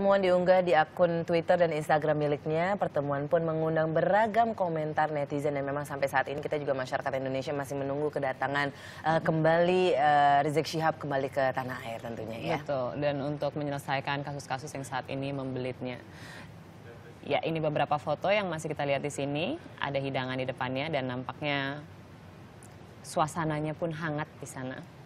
Pertemuan diunggah di akun Twitter dan Instagram miliknya. Pertemuan pun mengundang beragam komentar netizen dan memang sampai saat ini kita juga masyarakat Indonesia masih menunggu kedatangan uh, kembali uh, Rizik Syihab kembali ke tanah air tentunya ya. Betul. Dan untuk menyelesaikan kasus-kasus yang saat ini membelitnya. Ya, ini beberapa foto yang masih kita lihat di sini. Ada hidangan di depannya dan nampaknya suasananya pun hangat di sana.